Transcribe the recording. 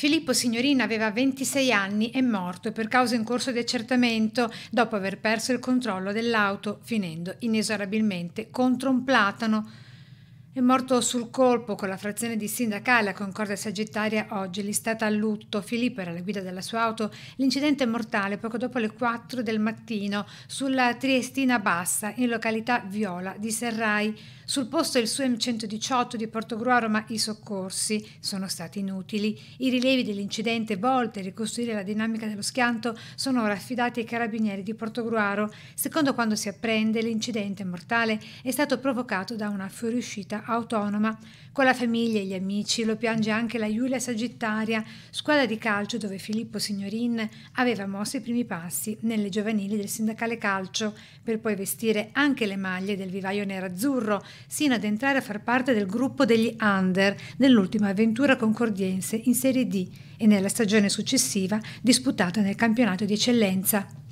Filippo Signorina aveva 26 anni e morto per causa in corso di accertamento dopo aver perso il controllo dell'auto, finendo inesorabilmente contro un platano è morto sul colpo con la frazione di sindacale a Concordia Sagittaria oggi, listata a lutto. Filippo era alla guida della sua auto. L'incidente è mortale poco dopo le 4 del mattino sulla Triestina Bassa, in località Viola di Serrai. Sul posto il suo M118 di Portogruaro, ma i soccorsi sono stati inutili. I rilievi dell'incidente, volte a ricostruire la dinamica dello schianto, sono ora affidati ai carabinieri di Portogruaro. Secondo quando si apprende, l'incidente mortale è stato provocato da una fuoriuscita autonoma con la famiglia e gli amici, lo piange anche la Giulia Sagittaria, squadra di calcio dove Filippo Signorin aveva mosso i primi passi nelle giovanili del sindacale calcio, per poi vestire anche le maglie del vivaio nerazzurro, sino ad entrare a far parte del gruppo degli under nell'ultima avventura concordiense in Serie D e nella stagione successiva disputata nel campionato di eccellenza.